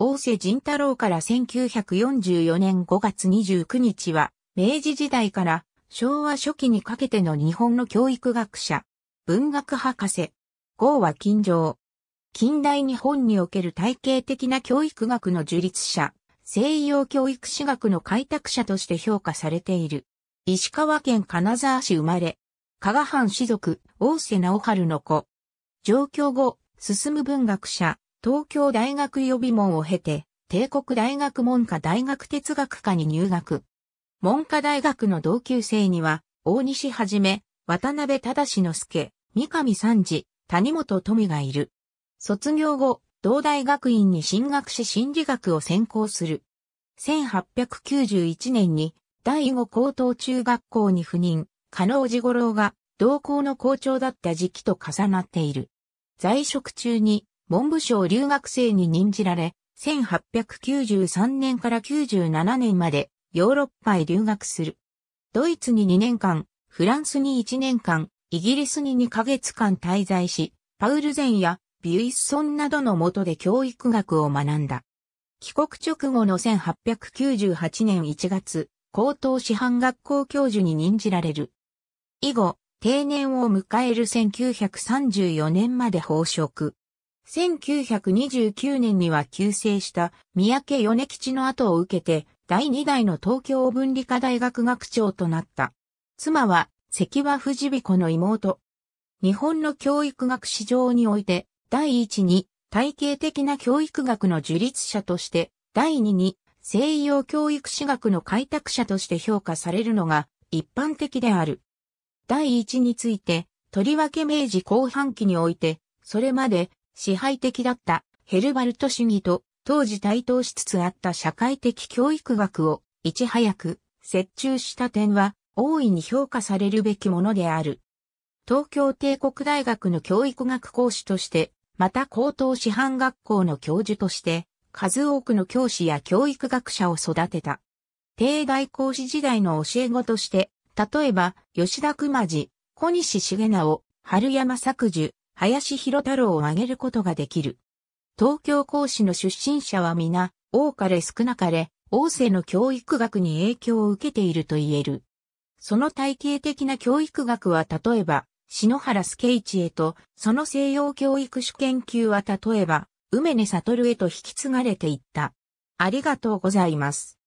大瀬仁太郎から1944年5月29日は、明治時代から昭和初期にかけての日本の教育学者、文学博士、号は近城。近代日本における体系的な教育学の樹立者、西洋教育史学の開拓者として評価されている。石川県金沢市生まれ、加賀藩士族、大瀬直春の子。上京後、進む文学者、東京大学予備門を経て、帝国大学文科大学哲学科に入学。文科大学の同級生には、大西はじめ、渡辺忠之助、三上三次、谷本富がいる。卒業後、同大学院に進学し心理学を専攻する。1891年に第5高等中学校に赴任、加納治五郎が同校の校長だった時期と重なっている。在職中に文部省留学生に任じられ、1893年から97年までヨーロッパへ留学する。ドイツに2年間、フランスに1年間、イギリスに2ヶ月間滞在し、パウルゼンやビュイッソンなどの下で教育学を学んだ。帰国直後の1898年1月、高等師範学校教授に任じられる。以後、定年を迎える1934年まで飽職。1929年には急成した三宅米吉の後を受けて第2代の東京文理科大学学長となった。妻は関和藤美子の妹。日本の教育学史上において第一に体系的な教育学の樹立者として第二に西洋教育史学の開拓者として評価されるのが一般的である。第一についてとりわけ明治後半期においてそれまで支配的だったヘルバルト主義と当時台頭しつつあった社会的教育学をいち早く接中した点は大いに評価されるべきものである。東京帝国大学の教育学講師として、また高等師範学校の教授として、数多くの教師や教育学者を育てた。帝大講師時代の教え子として、例えば、吉田熊次、小西重直、春山作樹、林博太郎を挙げることができる。東京講師の出身者は皆、多かれ少なかれ、王政の教育学に影響を受けていると言える。その体系的な教育学は例えば、篠原助一へと、その西洋教育史研究は例えば、梅根悟へと引き継がれていった。ありがとうございます。